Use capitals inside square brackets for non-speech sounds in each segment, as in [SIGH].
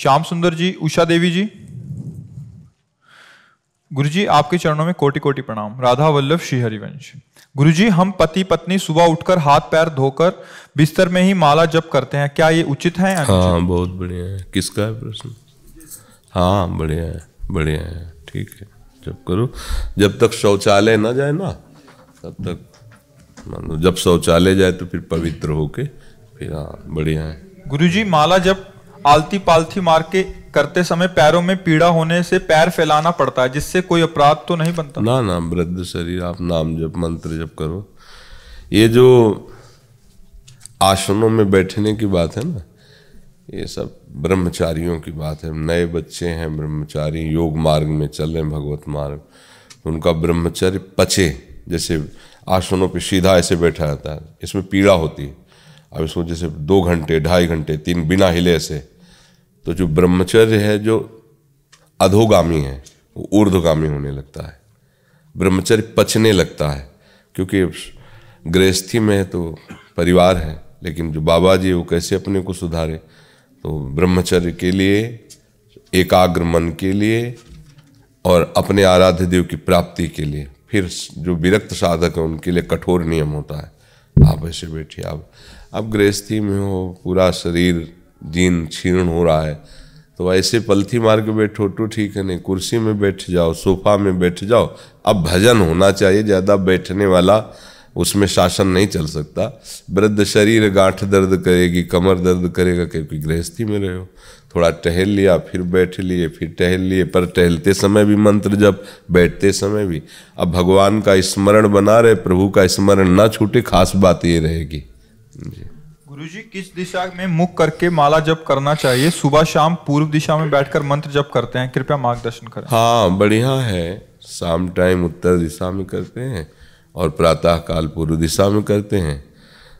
श्याम सुंदर जी उषा देवी जी गुरु जी आपके चरणों में कोटि कोटि प्रणाम राधा वल्लभ श्री हरिवंश गुरु जी हम पति पत्नी सुबह उठकर हाथ पैर धोकर बिस्तर में ही माला जप करते हैं क्या ये उचित है हाँ बहुत बढ़िया है किसका है प्रश्न हाँ बढ़िया है बढ़िया है ठीक है जब करो जब तक शौचालय ना जाए ना तब तक मानो जब शौचालय जाए तो फिर पवित्र होके फिर हाँ बढ़िया है गुरु जी माला जब आलती पालथी मार के करते समय पैरों में पीड़ा होने से पैर फैलाना पड़ता है जिससे कोई अपराध तो नहीं बनता ना ना वृद्ध शरीर आप नाम जब मंत्र जब करो ये जो आसनों में बैठने की बात है ना ये सब ब्रह्मचारियों की बात है नए बच्चे हैं ब्रह्मचारी योग मार्ग में चल रहे हैं भगवत मार्ग उनका ब्रह्मचर्य पचे जैसे आसनों पे सीधा ऐसे बैठा रहता है इसमें पीड़ा होती है अब इसको जैसे दो घंटे ढाई घंटे तीन बिना हिले से तो जो ब्रह्मचर्य है जो अधोगामी है वो ऊर्धगामी होने लगता है ब्रह्मचर्य पचने लगता है क्योंकि गृहस्थी में तो परिवार है लेकिन जो बाबा जी वो कैसे अपने को सुधारे तो ब्रह्मचर्य के लिए एकाग्र मन के लिए और अपने आराध्य देव की प्राप्ति के लिए फिर जो विरक्त साधक है उनके लिए कठोर नियम होता है आप ऐसे बैठिए आप अब गृहस्थी में हो पूरा शरीर जीन क्षीर्ण हो रहा है तो ऐसे पलथी मार के बैठो तो ठीक है नहीं कुर्सी में बैठ जाओ सोफा में बैठ जाओ अब भजन होना चाहिए ज़्यादा बैठने वाला उसमें शासन नहीं चल सकता वृद्ध शरीर गांठ दर्द करेगी कमर दर्द करेगा क्योंकि गृहस्थी में रहे हो थोड़ा टहल लिया फिर बैठ लिए फिर टहल लिए पर टहलते समय भी मंत्र जब बैठते समय भी अब भगवान का स्मरण बना रहे प्रभु का स्मरण ना छूटे खास बात ये रहेगी गुरु जी किस दिशा में मुख करके माला जप करना चाहिए सुबह शाम पूर्व दिशा में बैठकर मंत्र जप करते हैं कृपया मार्गदर्शन करें हाँ बढ़िया है शाम टाइम उत्तर दिशा में करते हैं और प्रातः काल पूर्व दिशा में करते हैं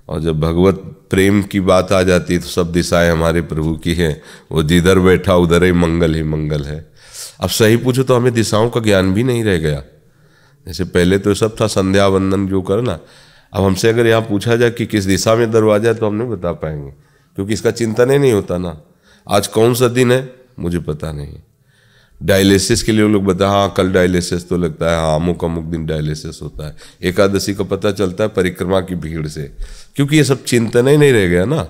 और जब भगवत प्रेम की बात आ जाती है तो सब दिशाएं हमारे प्रभु की है वो जिधर बैठा उधर ही मंगल ही मंगल है अब सही पूछो तो हमें दिशाओं का ज्ञान भी नहीं रह गया जैसे पहले तो सब था संध्या वंदन जो करना अब हमसे अगर यहाँ पूछा जाए कि किस दिशा में दरवाज़ा है तो हम नहीं बता पाएंगे क्योंकि इसका चिंतन ही नहीं होता ना आज कौन सा दिन है मुझे पता नहीं डायलिसिस के लिए लोग बता हाँ कल डायलिसिस तो लगता है हाँ अमुक अमुक दिन डायलिसिस होता है एकादशी का पता चलता है परिक्रमा की भीड़ से क्योंकि ये सब चिंतन ही नहीं रह गया ना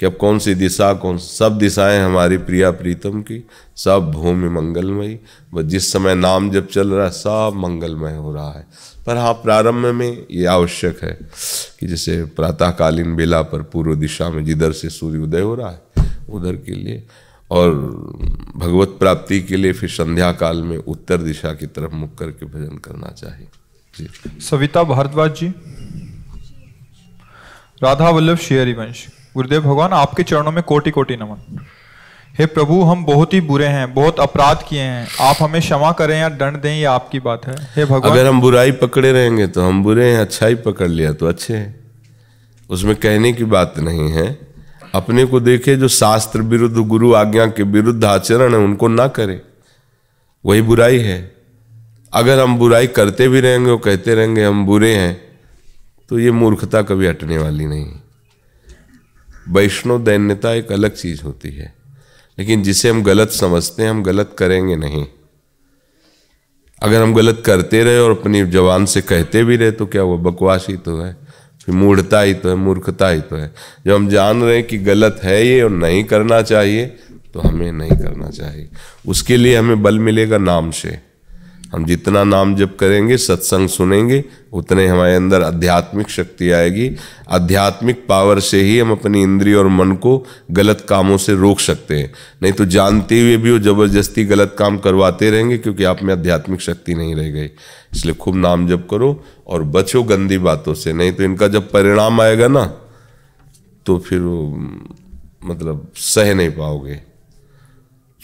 कि अब कौन सी दिशा कौन सब दिशाएं हमारी प्रिया प्रीतम की सब भूमि मंगलमयी बस जिस समय नाम जब चल रहा है सब मंगलमय हो रहा है पर हाँ प्रारंभ में ये आवश्यक है कि जैसे प्रातःकालीन बेला पर पूर्व दिशा में जिधर से सूर्य उदय हो रहा है उधर के लिए और भगवत प्राप्ति के लिए फिर संध्या काल में उत्तर दिशा की तरफ मुख करके भजन करना चाहिए सविता भारद्वाज जी राधा वल्लभ शेयरी गुरुदेव भगवान आपके चरणों में कोटि कोटि नमन हे प्रभु हम बहुत ही बुरे हैं बहुत अपराध किए हैं आप हमें क्षमा करें या दंड दें ये आपकी बात है हे भगवान अगर हम बुराई पकड़े रहेंगे तो हम बुरे हैं अच्छाई पकड़ लिया तो अच्छे हैं उसमें कहने की बात नहीं है अपने को देखे जो शास्त्र विरुद्ध गुरु आज्ञा के विरुद्ध आचरण है उनको ना करें वही बुराई है अगर हम बुराई करते भी रहेंगे और कहते रहेंगे हम बुरे हैं तो ये मूर्खता कभी हटने वाली नहीं वैष्णव दैन्यता एक अलग चीज़ होती है लेकिन जिसे हम गलत समझते हैं हम गलत करेंगे नहीं अगर हम गलत करते रहे और अपनी जवान से कहते भी रहे तो क्या वो बकवास ही तो है फिर मूढ़ता ही तो है मूर्खता ही तो है जब हम जान रहे हैं कि गलत है ये और नहीं करना चाहिए तो हमें नहीं करना चाहिए उसके लिए हमें बल मिलेगा नाम से हम जितना नाम जप करेंगे सत्संग सुनेंगे उतने हमारे अंदर आध्यात्मिक शक्ति आएगी आध्यात्मिक पावर से ही हम अपनी इंद्रिय और मन को गलत कामों से रोक सकते हैं नहीं तो जानते हुए भी वो जबरदस्ती गलत काम करवाते रहेंगे क्योंकि आप में आध्यात्मिक शक्ति नहीं रह गई इसलिए खूब नाम जप करो और बचो गंदी बातों से नहीं तो इनका जब परिणाम आएगा ना तो फिर मतलब सह नहीं पाओगे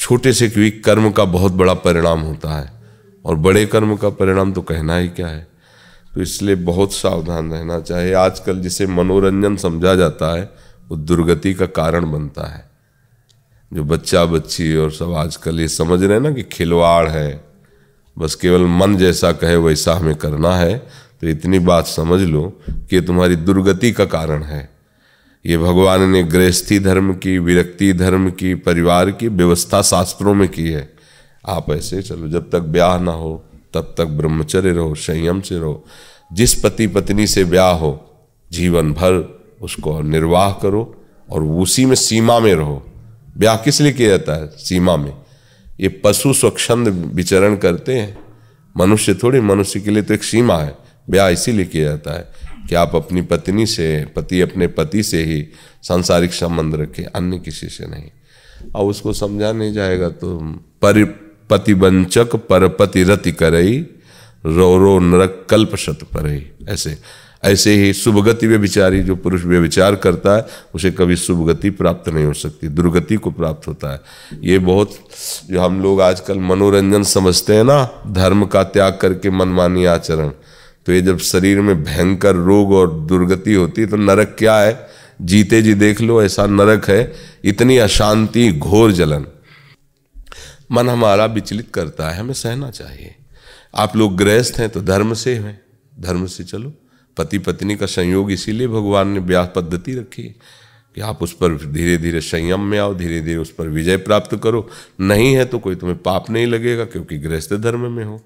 छोटे से क्योंकि कर्म का बहुत बड़ा परिणाम होता है और बड़े कर्म का परिणाम तो कहना ही क्या है तो इसलिए बहुत सावधान रहना चाहिए आजकल जिसे मनोरंजन समझा जाता है वो दुर्गति का कारण बनता है जो बच्चा बच्ची और सब आजकल ये समझ रहे हैं ना कि खिलवाड़ है बस केवल मन जैसा कहे वैसा हमें करना है तो इतनी बात समझ लो कि तुम्हारी दुर्गति का कारण है ये भगवान ने गृहस्थी धर्म की विरक्ति धर्म की परिवार की व्यवस्था शास्त्रों में की है आप ऐसे चलो जब तक ब्याह ना हो तब तक ब्रह्मचर्य रहो संयम से रहो जिस पति पत्नी से ब्याह हो जीवन भर उसको निर्वाह करो और उसी में सीमा में रहो ब्याह किस लिए किया जाता है सीमा में ये पशु स्वच्छंद विचरण करते हैं मनुष्य थोड़ी मनुष्य के लिए तो एक सीमा है ब्याह इसीलिए किया जाता है कि आप अपनी पत्नी से पति अपने पति से ही सांसारिक संबंध रखें अन्य किसी से नहीं और उसको समझा नहीं जाएगा तो परि पतिवंचक परपति रति करई रौरो रो नरक कल्प शत पर ऐसे ऐसे ही शुभगति विचारी जो पुरुष व्यविचार करता है उसे कभी शुभगति प्राप्त नहीं हो सकती दुर्गति को प्राप्त होता है ये बहुत जो हम लोग आजकल मनोरंजन समझते हैं ना धर्म का त्याग करके मनमानी आचरण तो ये जब शरीर में भयंकर रोग और दुर्गति होती तो नरक क्या है जीते जी देख लो ऐसा नरक है इतनी अशांति घोर जलन मन हमारा विचलित करता है हमें सहना चाहिए आप लोग गृहस्थ हैं तो धर्म से हैं धर्म से चलो पति पत्नी का संयोग इसीलिए भगवान ने व्यास पद्धति रखी है कि आप उस पर धीरे धीरे संयम में आओ धीरे धीरे उस पर विजय प्राप्त करो नहीं है तो कोई तुम्हें पाप नहीं लगेगा क्योंकि गृहस्थ धर्म में हो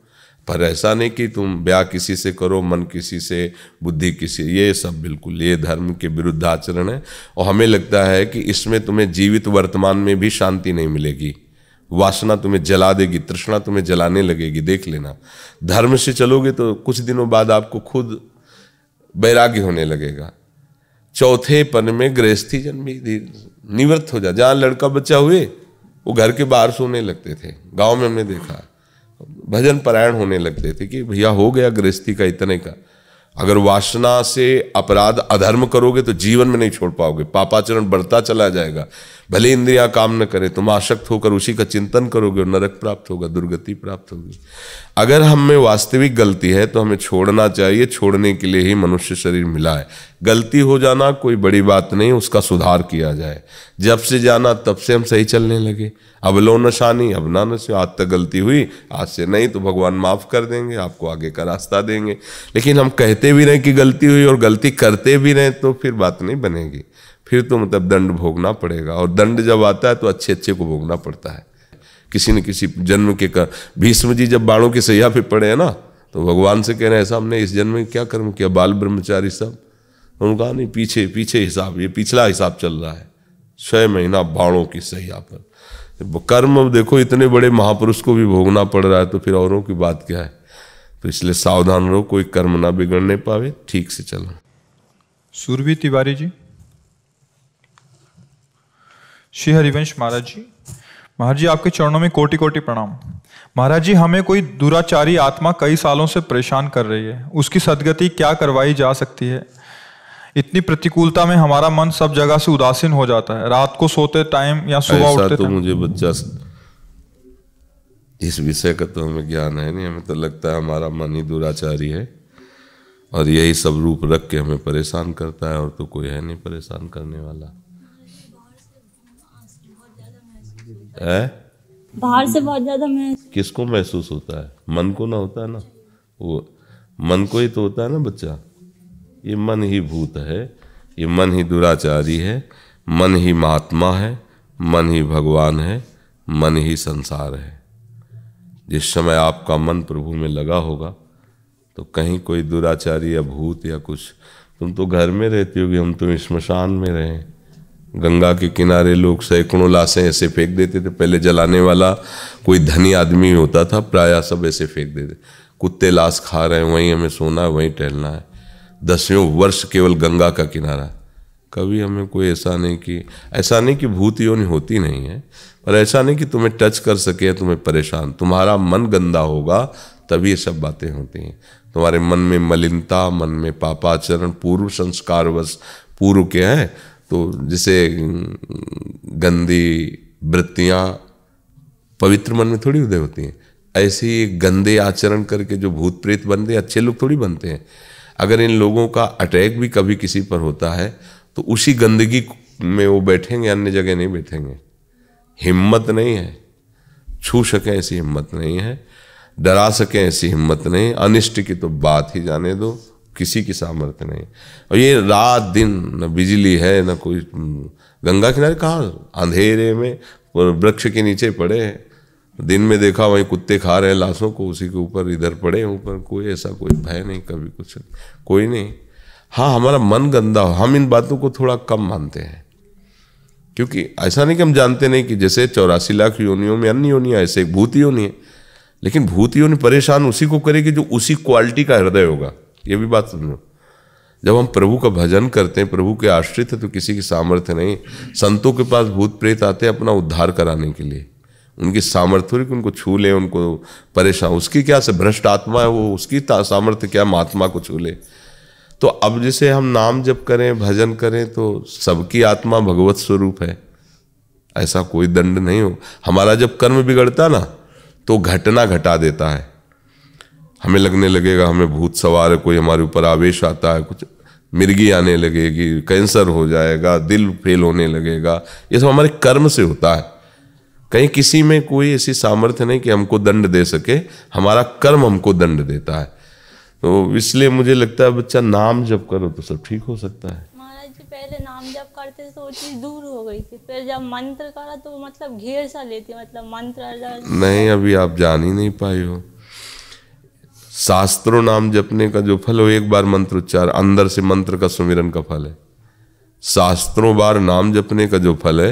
पर ऐसा नहीं कि तुम ब्याह किसी से करो मन किसी से बुद्धि किसी ये सब बिल्कुल ये धर्म के विरुद्ध आचरण है और हमें लगता है कि इसमें तुम्हें जीवित वर्तमान में भी शांति नहीं मिलेगी वासना तुम्हें जला देगी तृष्णा तुम्हें जलाने लगेगी देख लेना धर्म से चलोगे तो कुछ दिनों बाद आपको खुद वैराग्य होने लगेगा चौथे पन में गृहस्थी जन्म निवृत्त हो जा जहाँ लड़का बच्चा हुए वो घर के बाहर सोने लगते थे गांव में हमने देखा भजन परायण होने लगते थे कि भैया हो गया गृहस्थी का इतने का अगर वासना से अपराध अधर्म करोगे तो जीवन में नहीं छोड़ पाओगे पापाचरण बढ़ता चला जाएगा भले इंद्रिया काम न करे तुम आशक्त होकर उसी का चिंतन करोगे और नरक प्राप्त होगा दुर्गति प्राप्त होगी अगर हम में वास्तविक गलती है तो हमें छोड़ना चाहिए छोड़ने के लिए ही मनुष्य शरीर मिला है गलती हो जाना कोई बड़ी बात नहीं उसका सुधार किया जाए जब से जाना तब से हम सही चलने लगे अब लो नशानी अब ना नशे आज तक गलती हुई आज से नहीं तो भगवान माफ़ कर देंगे आपको आगे का रास्ता देंगे लेकिन हम कहते भी रहें कि गलती हुई और गलती करते भी रहें तो फिर बात नहीं बनेगी फिर तो मतलब दंड भोगना पड़ेगा और दंड जब आता है तो अच्छे अच्छे को भोगना पड़ता है किसी न किसी जन्म के कर भीष्म जी जब बाणों के सैया पे पड़े हैं ना तो भगवान से कह रहे हैं साहब ने इस जन्म में क्या कर्म किया बाल ब्रह्मचारी सब उन्होंने कहा नहीं पीछे पीछे हिसाब ये पिछला हिसाब चल रहा है छः महीना बाणों की सैया पर कर्म देखो इतने बड़े महापुरुष को भी भोगना पड़ रहा है तो फिर औरों की बात क्या है तो इसलिए सावधान रहो कोई कर्म ना बिगड़ने पावे ठीक से चलो सूरवी तिवारी जी श्री हरिवंश महाराज जी महाराज जी आपके चरणों में कोटि कोटि प्रणाम महाराज जी हमें कोई दुराचारी आत्मा कई सालों से परेशान कर रही है उसकी सदगति क्या करवाई जा सकती है इतनी प्रतिकूलता में हमारा मन सब जगह से उदासीन हो जाता है रात को सोते टाइम या सुबह उठते तो टाइम। मुझे बच्चा इस विषय का तो हमें ज्ञान है नहीं हमें तो लगता है हमारा मन ही दुराचारी है और यही सब रूप रख के हमें परेशान करता है और तो कोई है नहीं परेशान करने वाला है बाहर से बहुत ज्यादा मैं किसको महसूस होता है मन को ना होता है ना वो मन को ही तो होता है ना बच्चा ये मन ही भूत है ये मन ही दुराचारी है मन ही महात्मा है मन ही भगवान है मन ही संसार है जिस समय आपका मन प्रभु में लगा होगा तो कहीं कोई दुराचारी या भूत या कुछ तुम तो घर में रहती होगी हम तो स्मशान में रहें गंगा के किनारे लोग सैकड़ों लाशें ऐसे फेंक देते थे पहले जलाने वाला कोई धनी आदमी होता था प्राय सब ऐसे फेंक देते कुत्ते लाश खा रहे हैं वहीं हमें सोना है वहीं टहलना है दसियों वर्ष केवल गंगा का किनारा है कभी हमें कोई ऐसा नहीं कि ऐसा नहीं कि भूत योनि होती नहीं है पर ऐसा नहीं कि तुम्हें टच कर सके तुम्हें परेशान तुम्हारा मन गंदा होगा तभी ये सब बातें होती हैं तुम्हारे मन में मलिनता मन में पापाचरण पूर्व संस्कारवश पूर्व के हैं तो जिसे गंदी वृत्तियाँ पवित्र मन में थोड़ी उदय होती हैं ऐसे ही गंदे आचरण करके जो भूत प्रेत बनते अच्छे लोग थोड़ी बनते हैं अगर इन लोगों का अटैक भी कभी किसी पर होता है तो उसी गंदगी में वो बैठेंगे अन्य जगह नहीं बैठेंगे हिम्मत नहीं है छू सकें ऐसी हिम्मत नहीं है डरा सकें ऐसी हिम्मत नहीं अनिष्ट की तो बात ही जाने दो किसी की सामर्थ्य नहीं और ये रात दिन न बिजली है न कोई गंगा किनारे कहाँ अंधेरे में वृक्ष के नीचे पड़े हैं दिन में देखा वहीं कुत्ते खा रहे हैं लाशों को उसी के ऊपर इधर पड़े ऊपर कोई ऐसा कोई भय नहीं कभी कुछ कोई नहीं हाँ हमारा मन गंदा हो हम इन बातों को थोड़ा कम मानते हैं क्योंकि ऐसा नहीं कि हम जानते नहीं कि जैसे चौरासी लाख योनियों में अन्य योनियाँ ऐसे एक भूत योनि है लेकिन भूत योनि परेशान उसी को करेगी जो उसी क्वालिटी का हृदय होगा ये भी बात समझो जब हम प्रभु का भजन करते हैं प्रभु के आश्रित है तो किसी की सामर्थ्य नहीं संतों के पास भूत प्रेत आते हैं अपना उद्धार कराने के लिए उनकी सामर्थ्य कि उनको छू ले उनको परेशान उसकी क्या से भ्रष्ट आत्मा है वो उसकी सामर्थ्य क्या महात्मा को छू ले तो अब जैसे हम नाम जप करें भजन करें तो सबकी आत्मा भगवत स्वरूप है ऐसा कोई दंड नहीं हो हमारा जब कर्म बिगड़ता ना तो घटना घटा देता है हमें लगने लगेगा हमें भूत सवार कोई हमारे ऊपर आवेश आता है कुछ मिर्गी आने लगेगी कैंसर हो जाएगा दिल फेल होने लगेगा ये सब हमारे कर्म से होता है कहीं किसी में कोई ऐसी सामर्थ्य नहीं कि हमको दंड दे सके हमारा कर्म हमको दंड देता है तो इसलिए मुझे लगता है बच्चा नाम जब करो तो सब ठीक हो सकता है पहले नाम जब करते तो वो चीज दूर हो गई थी फिर जब मंत्र करा तो मतलब घेर सा लेती मतलब मंत्र नहीं अभी आप जान ही नहीं पाई हो शास्त्रों नाम जपने का जो फल हो एक बार मंत्र उच्चार अंदर से मंत्र का सुमिरन का फल है शास्त्रों बार नाम जपने का जो फल है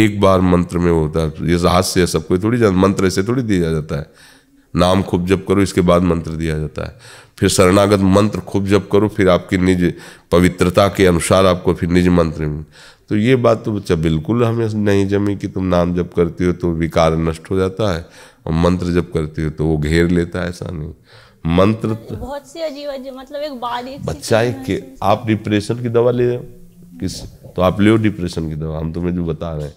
एक बार मंत्र में होता है ये हास्य है सबको थोड़ी जा मंत्र ऐसे थोड़ी दिया जाता है नाम खूब जप करो इसके बाद मंत्र दिया जाता है फिर शरणागत मंत्र खूब जप करो फिर आपकी निज पवित्रता के अनुसार आपको फिर निज मंत्र में तो ये बात तो बच्चा बिल्कुल हमें नहीं जमी कि तुम नाम जप करती हो तो विकार नष्ट हो जाता है और मंत्र जप करती हो तो वो घेर लेता है ऐसा नहीं मंत्र बहुत सी अजीब अजीब मतलब एक बारी बच्चा एक के आप डिप्रेशन की दवा ले रहे हो किस तो आप ले डिप्रेशन की दवा हम तुम्हें जो बता रहे हैं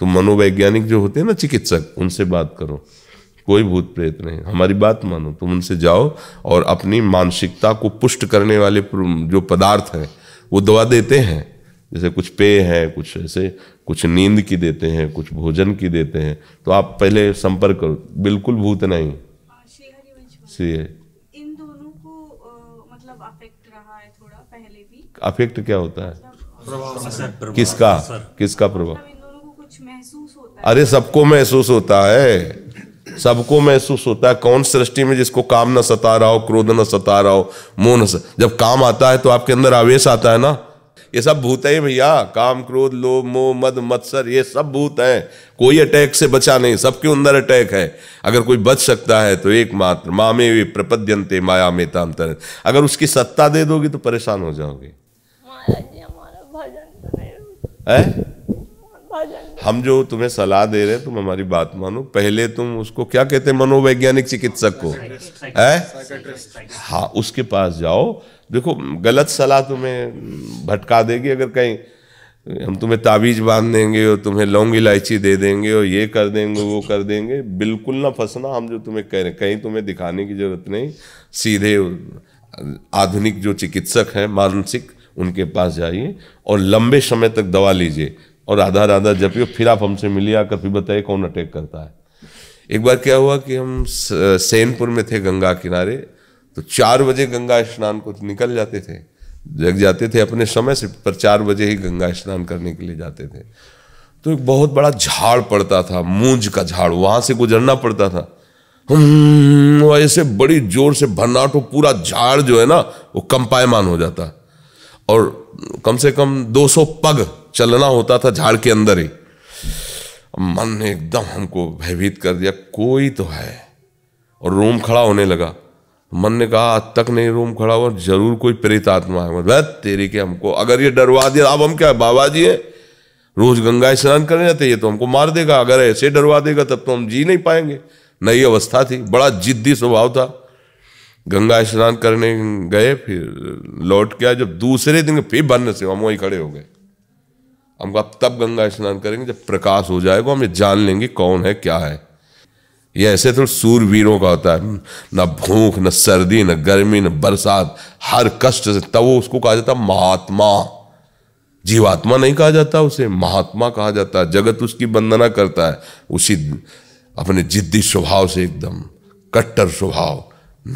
तो मनोवैज्ञानिक जो होते हैं ना चिकित्सक उनसे बात करो कोई भूत प्रेत नहीं हमारी बात मानो तुम उनसे जाओ और अपनी मानसिकता को पुष्ट करने वाले जो पदार्थ हैं वो दवा देते हैं जैसे कुछ पेय है कुछ ऐसे कुछ नींद की देते हैं कुछ भोजन की देते हैं तो आप पहले संपर्क करो बिल्कुल भूत नहीं है हाँ, अफेक्ट क्या होता है किसका किसका प्रभाव अरे सबको महसूस होता है सबको महसूस होता है कौन सृष्टि में जिसको काम न सता रहा हो क्रोध न सता रहा हो मोह न सता जब काम आता है तो आपके अंदर आवेश आता है ना ये सब भूत है भैया काम क्रोध लोभ मोह मद मत्सर ये सब भूत हैं कोई अटैक से बचा नहीं सबके अंदर अटैक है अगर कोई बच सकता है तो एकमात्र मामे वे प्रपद्यंते माया में अगर उसकी सत्ता दे दोगे तो परेशान हो जाओगे है हम जो तुम्हें सलाह दे रहे हैं तुम हमारी बात मानो पहले तुम उसको क्या कहते हैं मनोवैज्ञानिक चिकित्सक को है हाँ उसके पास जाओ देखो गलत सलाह तुम्हें भटका देगी अगर कहीं हम तुम्हें ताबीज बांध देंगे और तुम्हें लौंग इलायची दे देंगे और ये कर देंगे वो कर देंगे बिल्कुल ना फंसना हम जो तुम्हें कह रहे हैं कहीं तुम्हें दिखाने की जरूरत नहीं सीधे आधुनिक जो चिकित्सक हैं मानसिक उनके पास जाइए और लंबे समय तक दवा लीजिए और आधा आधा ये फिर आप हमसे मिलिए आकर फिर बताइए कौन अटैक करता है एक बार क्या हुआ कि हम सैनपुर में थे गंगा किनारे तो चार बजे गंगा स्नान को निकल जाते थे जग जाते थे अपने समय से पर चार बजे ही गंगा स्नान करने के लिए जाते थे तो एक बहुत बड़ा झाड़ पड़ता था मूंज का झाड़ वहां से गुजरना पड़ता था हम ऐसे बड़ी जोर से भरनाटो पूरा झाड़ जो है ना वो कंपायमान हो जाता और कम से कम 200 पग चलना होता था झाड़ के अंदर ही मन ने एकदम हमको भयभीत कर दिया कोई तो है और रोम खड़ा होने लगा मन ने कहा आज तक नहीं रोम खड़ा हुआ जरूर कोई प्रेत आत्मा है मतलब तेरी के हमको अगर ये डरवा दिया अब हम क्या बाबा जी हैं रोज गंगा स्नान करने जाते ये तो हमको मार देगा अगर ऐसे डरवा देगा तब तो हम जी नहीं पाएंगे नई अवस्था थी बड़ा जिद्दी स्वभाव था गंगा स्नान करने गए फिर लौट के जब दूसरे दिन फिर बन से हम वहीं खड़े हो गए हम अब तब गंगा स्नान करेंगे जब प्रकाश हो जाएगा हम ये जान लेंगे कौन है क्या है ये ऐसे तो सूरवीरों का होता है ना भूख न सर्दी न गर्मी न बरसात हर कष्ट से तब वो उसको कहा जाता महात्मा जीवात्मा नहीं कहा जाता उसे महात्मा कहा जाता है जगत उसकी वंदना करता है उसी अपने जिद्दी स्वभाव से एकदम कट्टर स्वभाव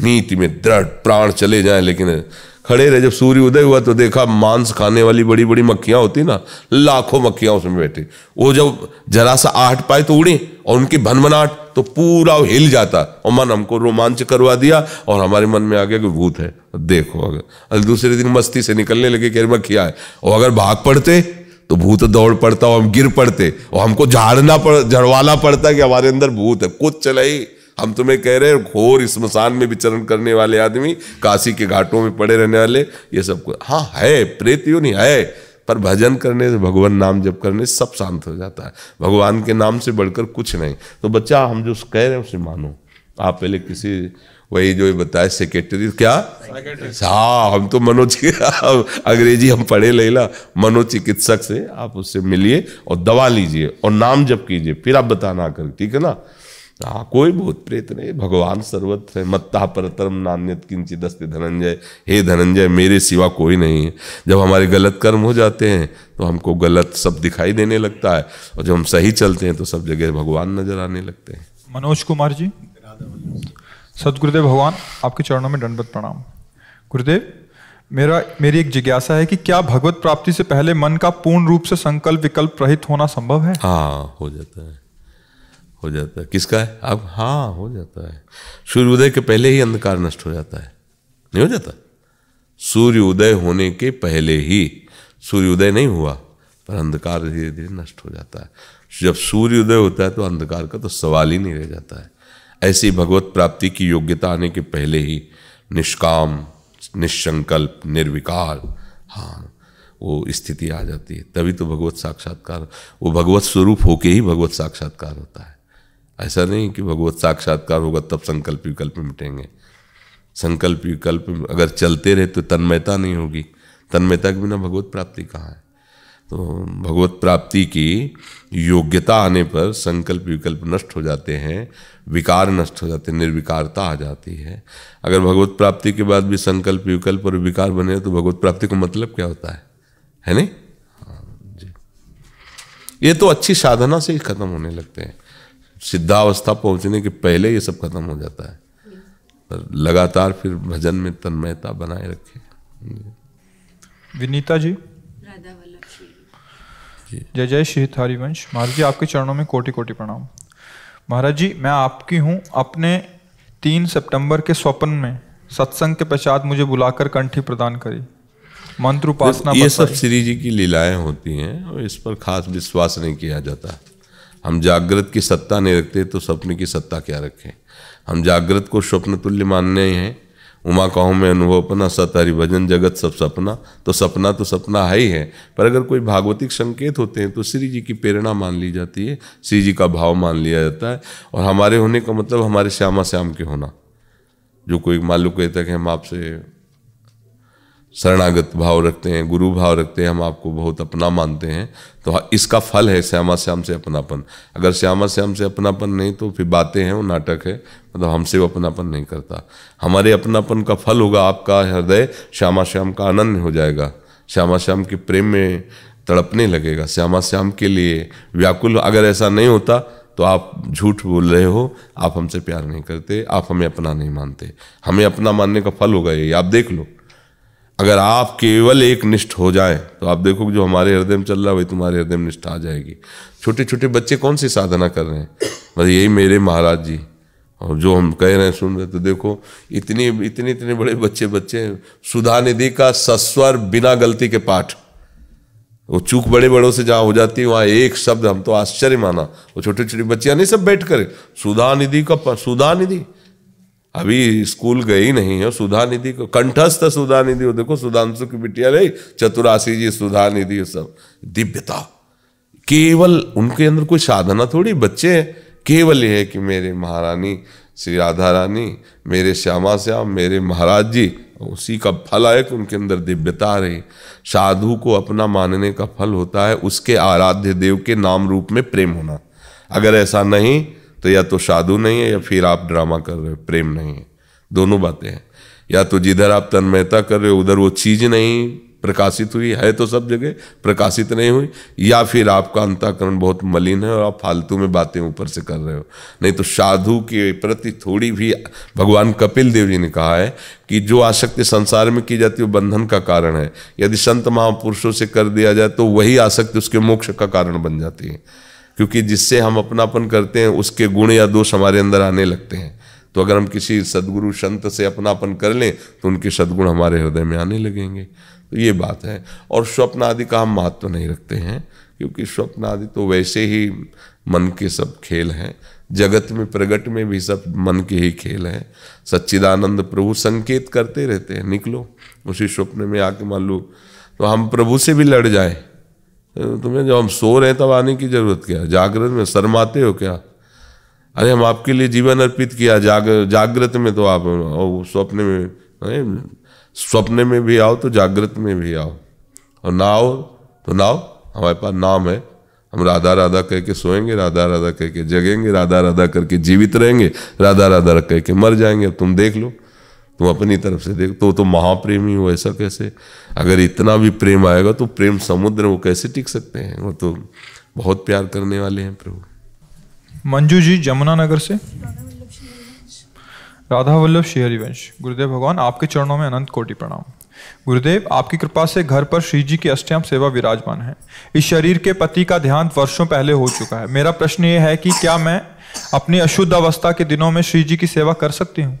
नीति में दृढ़ प्राण चले जाए लेकिन खड़े रहे जब सूर्य उदय हुआ तो देखा मांस खाने वाली बड़ी बड़ी मक्खियां होती ना लाखों मक्खियां उसमें बैठी वो जब जरा सा आहट पाए तो उड़ी और उनकी भनमनाट तो पूरा हिल जाता और मन हमको रोमांच करवा दिया और हमारे मन में आ गया कि भूत है देखो अगर अरे दूसरे दिन मस्ती से निकलने लगे कि मक्खिया है और अगर भाग पड़ते तो भूत दौड़ पड़ता और हम गिर पड़ते और हमको झाड़ना पड़ झड़वाना पड़ता कि हमारे अंदर भूत है कुछ चलाई हम तुम्हें कह रहे हैं घोर स्मशान में विचरण करने वाले आदमी काशी के घाटों में पड़े रहने वाले ये सब कुछ हाँ है प्रेत यू नहीं है पर भजन करने से भगवान नाम जप करने से सब शांत हो जाता है भगवान के नाम से बढ़कर कुछ नहीं तो बच्चा हम जो कह रहे हैं उसे मानो आप पहले किसी वही जो बताए सेक्रेटरी क्या हाँ हम तो मनोज अंग्रेजी हम पढ़े लेला मनोचिकित्सक से आप उससे मिलिए और दवा लीजिए और नाम जप कीजिए फिर आप बताना कर ठीक है ना हाँ कोई भूत प्रेत नहीं भगवान सर्वत्र है मत्ता परतरम नान्यत किंचित अस्ति धनंजय हे धनंजय मेरे सिवा कोई नहीं है जब हमारे गलत कर्म हो जाते हैं तो हमको गलत सब दिखाई देने लगता है और जब हम सही चलते हैं तो सब जगह भगवान नजर आने लगते हैं मनोज कुमार जी सदगुरुदेव भगवान आपके चरणों में दंडवत प्रणाम गुरुदेव मेरा मेरी एक जिज्ञासा है कि क्या भगवत प्राप्ति से पहले मन का पूर्ण रूप से संकल्प विकल्प रहित होना संभव है हाँ हो जाता है हो जाता है किसका है अब हाँ हो जाता है सूर्योदय के पहले ही अंधकार नष्ट हो जाता है नहीं हो जाता सूर्योदय होने के पहले ही सूर्योदय नहीं हुआ पर अंधकार धीरे धीरे नष्ट हो जाता है जब सूर्योदय होता है तो अंधकार का तो सवाल ही नहीं रह जाता है ऐसी भगवत प्राप्ति की योग्यता आने के पहले ही निष्काम निस्संकल्प निर्विकार हाँ वो स्थिति आ जाती है तभी तो भगवत साक्षात्कार वो भगवत स्वरूप होके ही भगवत साक्षात्कार होता है ऐसा नहीं कि भगवत साक्षात्कार होगा तब संकल्प विकल्प मिटेंगे संकल्प विकल्प अगर चलते रहे तो तन्मयता नहीं होगी तन्मयता के बिना भगवत प्राप्ति कहाँ है तो भगवत प्राप्ति की योग्यता आने पर संकल्प विकल्प नष्ट हो जाते हैं विकार नष्ट हो जाते हैं निर्विकारता आ जाती है अगर भगवत प्राप्ति के बाद भी संकल्प विकल्प और विकार बने तो भगवत प्राप्ति का मतलब क्या होता है है नहीं हाँ, ये तो अच्छी साधना से ही खत्म होने लगते हैं सिद्धावस्था पहुंचने के पहले ये सब खत्म हो जाता है पर लगातार फिर भजन में तन्मयता बनाए रखे विनीता जी जय जय श्री हरिवंश महाराज जी आपके चरणों में कोटि कोटि प्रणाम महाराज जी मैं आपकी हूँ अपने तीन सितंबर के स्वप्न में सत्संग के पश्चात मुझे बुलाकर कंठी प्रदान करी मंत्र उपासना ये सब श्री जी की लीलाएं होती हैं और इस पर खास विश्वास नहीं किया जाता हम जागृत की सत्ता नहीं रखते तो स्वप्न की सत्ता क्या रखें हम जागृत को स्वप्न तुल्य मानने हैं उमा कहूँ मैं अनुभव अपना सत हरिभजन जगत सब सपना तो सपना तो सपना है ही है पर अगर कोई भागवतिक संकेत होते हैं तो श्री जी की प्रेरणा मान ली जाती है श्री जी का भाव मान लिया जाता है और हमारे होने का मतलब हमारे श्यामा श्याम के होना जो कोई मालूम कहता है कि हम आपसे शरणागत भाव रखते हैं गुरु भाव रखते हैं हम आपको बहुत अपना मानते हैं तो हाँ, इसका फल है श्यामा श्याम से अपनापन अगर श्यामा श्याम से अपनापन नहीं तो फिर बातें हैं वो नाटक है मतलब हमसे वो अपनापन नहीं करता हमारे अपनापन का फल होगा आपका हृदय श्यामा श्याम का आनंद हो जाएगा श्यामा श्याम के प्रेम में तड़पने लगेगा श्यामा श्याम के लिए व्याकुल अगर ऐसा नहीं होता तो आप झूठ बोल रहे हो आप हमसे प्यार नहीं करते आप हमें अपना नहीं मानते हमें अपना मानने का फल होगा यही आप देख लो अगर आप केवल एक निष्ठ हो जाए तो आप देखो जो हमारे हृदय में चल रहा है वही तुम्हारे हृदय में निष्ठा आ जाएगी छोटे छोटे बच्चे कौन सी साधना कर रहे हैं बस यही मेरे महाराज जी और जो हम कह रहे हैं सुन रहे तो देखो इतनी इतने इतने बड़े बच्चे बच्चे सुधा निधि का सस्वर बिना गलती के पाठ वो चूक बड़े बड़ों से जहाँ हो जाती है वहाँ एक शब्द हम तो आश्चर्य माना वो छोटे छोटे बच्चियाँ नहीं सब बैठ कर सुधा निधि का सुधा निधि अभी स्कूल गई नहीं है सुधा निधि को कंठस्थ सुधा निधि हो देखो सुधांशु की बिटिया रही चतुरासी जी सुधा निधि सब दिव्यता केवल उनके अंदर कोई साधना थोड़ी बच्चे केवल ये है कि मेरे महारानी श्री राधा रानी मेरे श्यामा श्याम मेरे महाराज जी उसी का फल आए कि उनके अंदर दिव्यता रही साधु को अपना मानने का फल होता है उसके आराध्य देव के नाम रूप में प्रेम होना अगर ऐसा नहीं तो या तो साधु नहीं है या फिर आप ड्रामा कर रहे हो प्रेम नहीं है दोनों बातें हैं या तो जिधर आप तन्मयता कर रहे हो उधर वो चीज़ नहीं प्रकाशित हुई है तो सब जगह प्रकाशित नहीं हुई या फिर आपका अंताकरण बहुत मलिन है और आप फालतू में बातें ऊपर से कर रहे हो नहीं तो साधु के प्रति थोड़ी भी भगवान कपिल देव जी ने कहा है कि जो आसक्ति संसार में की जाती है वो बंधन का कारण है यदि संत महापुरुषों से कर दिया जाए तो वही आसक्ति उसके मोक्ष का कारण बन जाती है क्योंकि जिससे हम अपनापन करते हैं उसके गुण या दोष हमारे अंदर आने लगते हैं तो अगर हम किसी सदगुरु संत से अपनापन कर लें तो उनके सदगुण हमारे हृदय में आने लगेंगे तो ये बात है और स्वप्न आदि का हम महत्व तो नहीं रखते हैं क्योंकि स्वप्न आदि तो वैसे ही मन के सब खेल हैं जगत में प्रगट में भी सब मन के ही खेल हैं सच्चिदानंद प्रभु संकेत करते रहते हैं निकलो उसी स्वप्न में आके मान लो तो हम प्रभु से भी लड़ जाएं तो तुम्हें जब हम सो रहे हैं तब आने की जरूरत क्या जागृत में शर्माते हो क्या अरे हम आपके लिए जीवन अर्पित किया जाग जागृत में तो आप स्वप्न में अरे स्वप्न में भी आओ तो जागृत में भी आओ और ना आओ तो ना आओ हमारे पास नाम है हम राधा राधा कह के सोएंगे राधा राधा कह के जगेंगे राधा राधा करके जीवित रहेंगे राधा राधा कह के मर जाएंगे तुम देख लो तुम अपनी तरफ से देख तो तो महाप्रेमी हो ऐसा कैसे अगर इतना भी प्रेम आएगा तो प्रेम समुद्र वो कैसे टिक सकते हैं वो तो बहुत प्यार करने वाले हैं प्रभु मंजू जी जमुना नगर से राधा वल्लभ शेहरिवंश गुरुदेव भगवान आपके चरणों में अनंत कोटि प्रणाम गुरुदेव आपकी कृपा से घर पर श्री जी की अष्टम सेवा विराजमान है इस शरीर के पति का ध्यान वर्षों पहले हो चुका है मेरा प्रश्न ये है कि क्या मैं अपनी अशुद्ध अवस्था के दिनों में श्री जी की सेवा कर सकती हूँ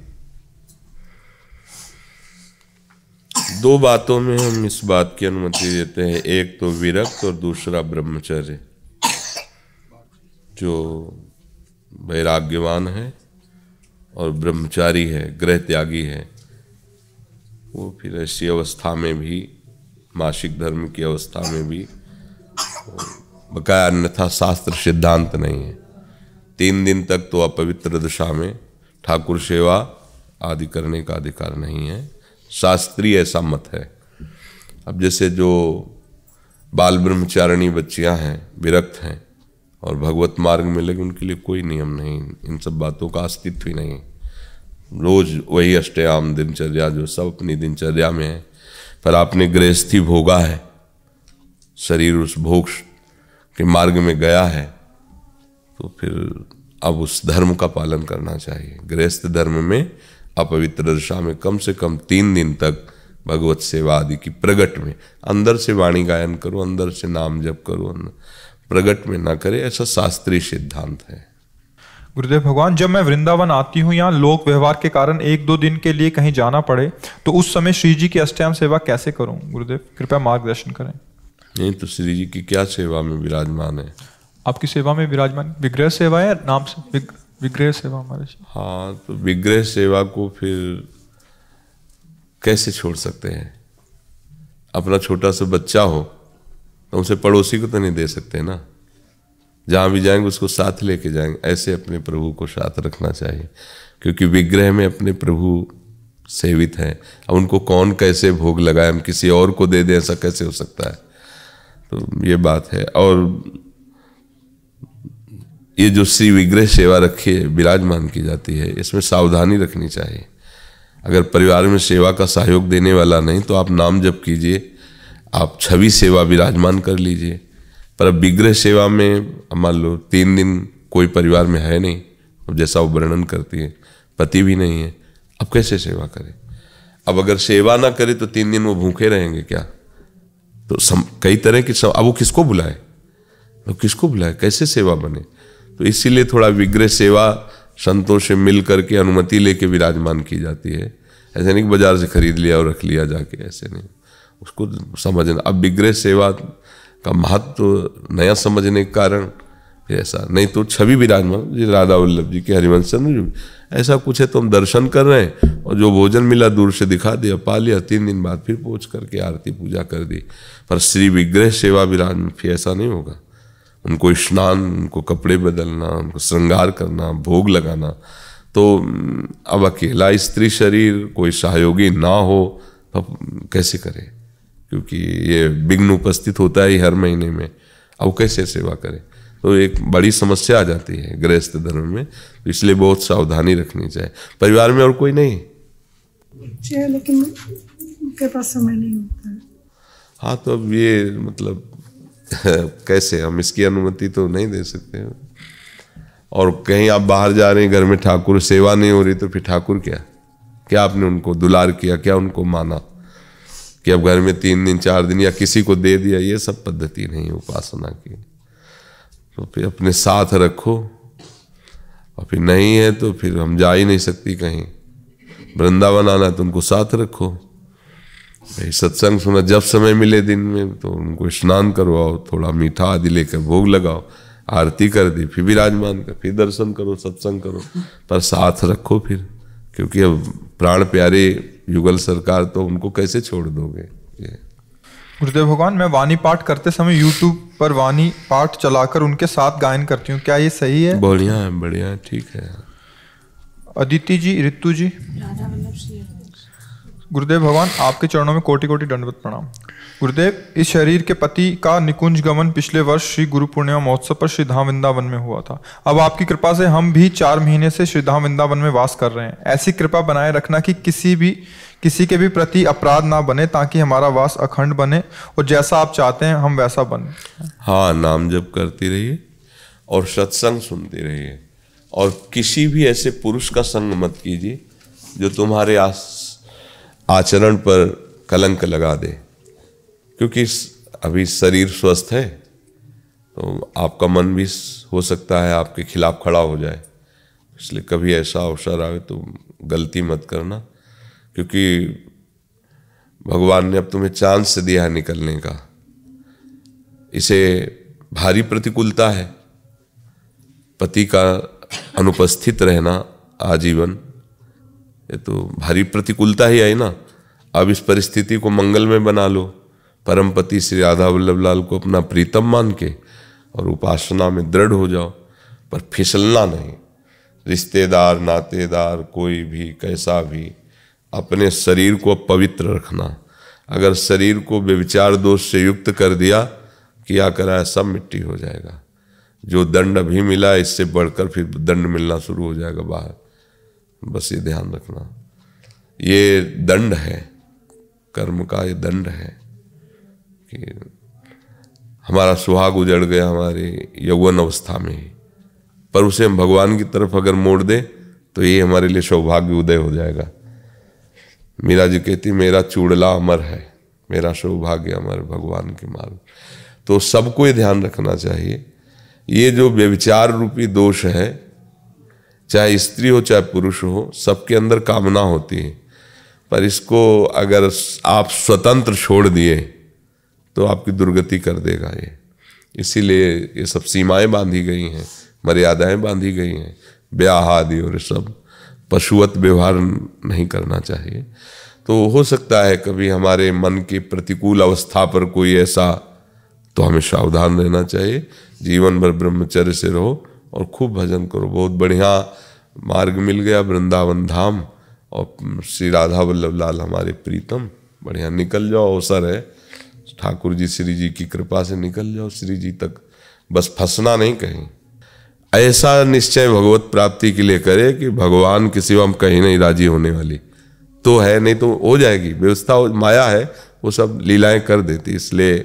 दो बातों में हम इस बात की अनुमति देते हैं एक तो विरक्त और दूसरा ब्रह्मचर्य जो वैराग्यवान है और ब्रह्मचारी है ग्रह त्यागी है वो फिर ऐसी अवस्था में भी मासिक धर्म की अवस्था में भी बकाया अन्यथा शास्त्र सिद्धांत नहीं है तीन दिन तक तो अपवित्र दशा में ठाकुर सेवा आदि करने का अधिकार नहीं है शास्त्रीय ऐसा मत है अब जैसे जो बाल ब्रह्मचारिणी बच्चियां हैं विरक्त हैं और भगवत मार्ग में लगे उनके लिए कोई नियम नहीं इन सब बातों का अस्तित्व ही नहीं रोज वही अष्टयाम दिनचर्या जो सब अपनी दिनचर्या में है पर आपने गृहस्थी भोगा है शरीर उस भोग के मार्ग में गया है तो फिर अब उस धर्म का पालन करना चाहिए गृहस्थ धर्म में अपवित्र दशा में कम से कम तीन दिन तक भगवत सेवा आदि की प्रगट में अंदर से वाणी गायन करो अंदर से नाम जप करो प्रगट में ना करे ऐसा शास्त्रीय सिद्धांत है गुरुदेव भगवान जब मैं वृंदावन आती हूँ यहाँ लोक व्यवहार के कारण एक दो दिन के लिए कहीं जाना पड़े तो उस समय श्री जी की अष्टयाम सेवा कैसे करूँ गुरुदेव कृपया मार्गदर्शन करें नहीं तो श्री जी की क्या सेवा में विराजमान है आपकी सेवा में विराजमान विग्रह सेवा है नाम से विग... विग्रह सेवा हमारे हाँ तो विग्रह सेवा को फिर कैसे छोड़ सकते हैं अपना छोटा सा बच्चा हो तो उसे पड़ोसी को तो नहीं दे सकते ना जहाँ भी जाएंगे उसको साथ लेके जाएंगे ऐसे अपने प्रभु को साथ रखना चाहिए क्योंकि विग्रह में अपने प्रभु सेवित हैं अब उनको कौन कैसे भोग लगाए हम किसी और को दे दें ऐसा कैसे हो सकता है तो ये बात है और ये जो श्री विग्रह सेवा रखी विराजमान की जाती है इसमें सावधानी रखनी चाहिए अगर परिवार में सेवा का सहयोग देने वाला नहीं तो आप नाम जप कीजिए आप छवि सेवा विराजमान कर लीजिए पर अब विग्रह सेवा में मान लो तीन दिन कोई परिवार में है नहीं अब जैसा वो वर्णन करती है पति भी नहीं है अब कैसे सेवा करें अब अगर सेवा ना करे तो तीन दिन वो भूखे रहेंगे क्या तो सम, कई तरह की अब वो किसको बुलाए वो तो किसको बुलाए कैसे सेवा बने तो इसीलिए थोड़ा विग्रह सेवा संतों से मिल करके अनुमति लेके विराजमान की जाती है ऐसे नहीं कि बाजार से खरीद लिया और रख लिया जाके ऐसे नहीं उसको समझना अब विग्रह सेवा का महत्व तो नया समझने के कारण फिर ऐसा नहीं तो छवि विराजमान जी राधा वल्लभ जी के हरिवंश चंद्र जी ऐसा कुछ है तो हम दर्शन कर रहे हैं और जो भोजन मिला दूर से दिखा दिया पा लिया तीन दिन बाद फिर पहुँच करके आरती पूजा कर दी पर श्री विग्रह सेवा विराजमान फिर ऐसा नहीं होगा उनको स्नान उनको कपड़े बदलना उनको श्रृंगार करना भोग लगाना तो अब अकेला स्त्री शरीर कोई सहयोगी ना हो तो कैसे करें क्योंकि ये विघ्न उपस्थित होता है हर महीने में अब कैसे सेवा करें तो एक बड़ी समस्या आ जाती है गृहस्थ धर्म में तो इसलिए बहुत सावधानी रखनी चाहिए परिवार में और कोई नहीं लेकिन पास समय नहीं होता हाँ तो अब ये मतलब [LAUGHS] कैसे हम इसकी अनुमति तो नहीं दे सकते हैं और कहीं आप बाहर जा रहे हैं घर में ठाकुर सेवा नहीं हो रही तो फिर ठाकुर क्या क्या आपने उनको दुलार किया क्या उनको माना कि अब घर में तीन दिन चार दिन या किसी को दे दिया ये सब पद्धति नहीं उपासना की तो फिर अपने साथ रखो और फिर नहीं है तो फिर हम जा ही नहीं सकती कहीं वृंदावन आना है तो उनको साथ रखो भाई सत्संग सुना जब समय मिले दिन में तो उनको स्नान करवाओ थोड़ा मीठा आदि लेकर भोग लगाओ आरती कर दी फिर विराजमान कर फिर दर्शन करो सत्संग करो पर साथ रखो फिर क्योंकि अब प्राण प्यारे युगल सरकार तो उनको कैसे छोड़ दोगे गुरुदेव भगवान मैं वाणी पाठ करते समय यूट्यूब पर वाणी पाठ चलाकर उनके साथ गायन करती हूँ क्या ये सही है बढ़िया है बढ़िया ठीक है अदिति जी ऋतु जी राधा गुरुदेव भगवान आपके चरणों में कोटि कोटि दंडवत प्रणाम गुरुदेव इस शरीर के पति का निकुंज गमन पिछले वर्ष श्री गुरु पूर्णिमा महोत्सव पर श्री धाम वृंदावन में हुआ था अब आपकी कृपा से हम भी चार महीने से श्री धाम वृंदावन में वास कर रहे हैं ऐसी कृपा बनाए रखना कि किसी भी किसी के भी प्रति अपराध ना बने ताकि हमारा वास अखंड बने और जैसा आप चाहते हैं हम वैसा बने हाँ नाम जप करती रहिए और सत्संग सुनती रहिए और किसी भी ऐसे पुरुष का संग मत कीजिए जो तुम्हारे आस आचरण पर कलंक लगा दे क्योंकि अभी शरीर स्वस्थ है तो आपका मन भी हो सकता है आपके खिलाफ खड़ा हो जाए इसलिए कभी ऐसा अवसर आए तो गलती मत करना क्योंकि भगवान ने अब तुम्हें चांस से दिया है निकलने का इसे भारी प्रतिकूलता है पति का अनुपस्थित रहना आजीवन ये तो भारी प्रतिकूलता ही आई ना अब इस परिस्थिति को मंगल में बना लो परमपति श्री राधा वल्लभ लाल को अपना प्रीतम मान के और उपासना में दृढ़ हो जाओ पर फिसलना नहीं रिश्तेदार नातेदार कोई भी कैसा भी अपने शरीर को पवित्र रखना अगर शरीर को व्यविचार दोष से युक्त कर दिया किया कराया सब मिट्टी हो जाएगा जो दंड अभी मिला इससे बढ़कर फिर दंड मिलना शुरू हो जाएगा बाहर बस ये ध्यान रखना ये दंड है कर्म का ये दंड है कि हमारा सुहाग उजड़ गया हमारे यौवन अवस्था में ही पर उसे हम भगवान की तरफ अगर मोड़ दें तो ये हमारे लिए सौभाग्य उदय हो जाएगा मीरा जी कहती मेरा चूड़ला अमर है मेरा सौभाग्य अमर भगवान के मार्ग तो सबको ये ध्यान रखना चाहिए ये जो व्यविचार रूपी दोष है चाहे स्त्री हो चाहे पुरुष हो सबके अंदर कामना होती है पर इसको अगर आप स्वतंत्र छोड़ दिए तो आपकी दुर्गति कर देगा ये इसीलिए ये सब सीमाएं बांधी गई हैं मर्यादाएं बांधी गई हैं ब्याह आदि और सब पशुवत व्यवहार नहीं करना चाहिए तो हो सकता है कभी हमारे मन के प्रतिकूल अवस्था पर कोई ऐसा तो हमें सावधान रहना चाहिए जीवन भर ब्रह्मचर्य से रहो और खूब भजन करो बहुत बढ़िया मार्ग मिल गया वृंदावन धाम और श्री राधा वल्लभ लाल हमारे प्रीतम बढ़िया निकल जाओ अवसर है ठाकुर जी श्री जी की कृपा से निकल जाओ श्री जी तक बस फंसना नहीं कहीं ऐसा निश्चय भगवत प्राप्ति के लिए करे कि भगवान के सिवा हम कहीं नहीं राजी होने वाली तो है नहीं तो हो जाएगी व्यवस्था माया है वो सब लीलाएं कर देती इसलिए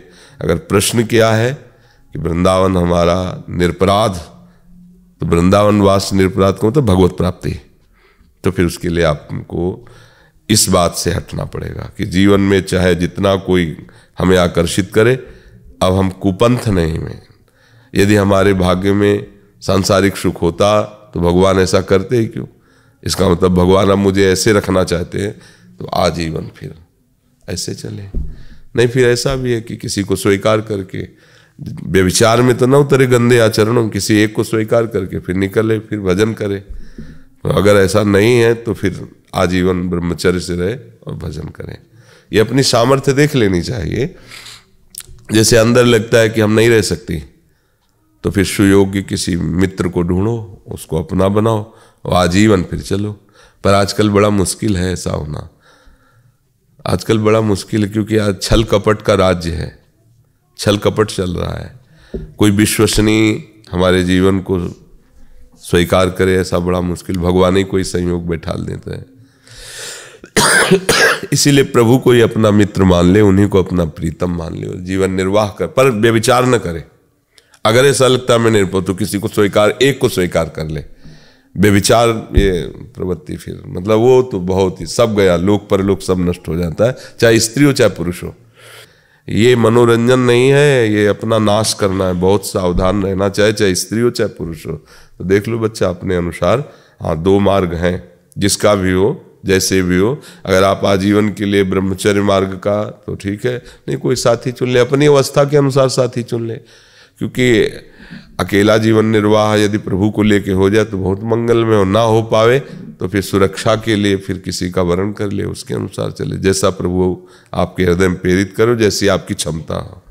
अगर प्रश्न किया है कि वृंदावन हमारा निरपराध तो वृंदावन वास निरपराध को तो भगवत प्राप्ति तो फिर उसके लिए आपको इस बात से हटना पड़ेगा कि जीवन में चाहे जितना कोई हमें आकर्षित करे अब हम कुपंथ नहीं में यदि हमारे भाग्य में सांसारिक सुख होता तो भगवान ऐसा करते ही क्यों इसका मतलब भगवान अब मुझे ऐसे रखना चाहते हैं तो आजीवन फिर ऐसे चले नहीं फिर ऐसा भी है कि किसी को स्वीकार करके व्यविचार में तो ना उतरे गंदे आचरणों किसी एक को स्वीकार करके फिर निकले फिर भजन करे तो अगर ऐसा नहीं है तो फिर आजीवन ब्रह्मचर्य से रहे और भजन करें ये अपनी सामर्थ्य देख लेनी चाहिए जैसे अंदर लगता है कि हम नहीं रह सकती तो फिर सुयोग्य किसी मित्र को ढूंढो उसको अपना बनाओ और आजीवन फिर चलो पर आजकल बड़ा मुश्किल है ऐसा होना आजकल बड़ा मुश्किल है क्योंकि आज छल कपट का राज्य है छल कपट चल रहा है कोई विश्वसनीय हमारे जीवन को स्वीकार करे ऐसा बड़ा मुश्किल भगवान ही कोई संयोग बैठा देते हैं इसीलिए प्रभु को ही अपना मित्र मान ले उन्हीं को अपना प्रीतम मान ले और जीवन निर्वाह कर पर व्यविचार न करे अगर ऐसा लगता मैं तो किसी को स्वीकार एक को स्वीकार कर ले बेविचार ये प्रवृत्ति फिर मतलब वो तो बहुत ही सब गया लोक पर लोक सब नष्ट हो जाता है चाहे स्त्री हो चाहे पुरुष हो ये मनोरंजन नहीं है ये अपना नाश करना है बहुत सावधान रहना चाहे चाहे स्त्री हो चाहे पुरुष हो तो देख लो बच्चा अपने अनुसार हाँ दो मार्ग हैं जिसका भी हो जैसे भी हो अगर आप आजीवन के लिए ब्रह्मचर्य मार्ग का तो ठीक है नहीं कोई साथी चुन ले अपनी अवस्था के अनुसार साथी चुन ले क्योंकि अकेला जीवन निर्वाह यदि प्रभु को लेके हो जाए तो बहुत मंगल में हो ना हो पावे तो फिर सुरक्षा के लिए फिर किसी का वर्ण कर ले उसके अनुसार चले जैसा प्रभु आपके हृदय में प्रेरित करो जैसी आपकी क्षमता हो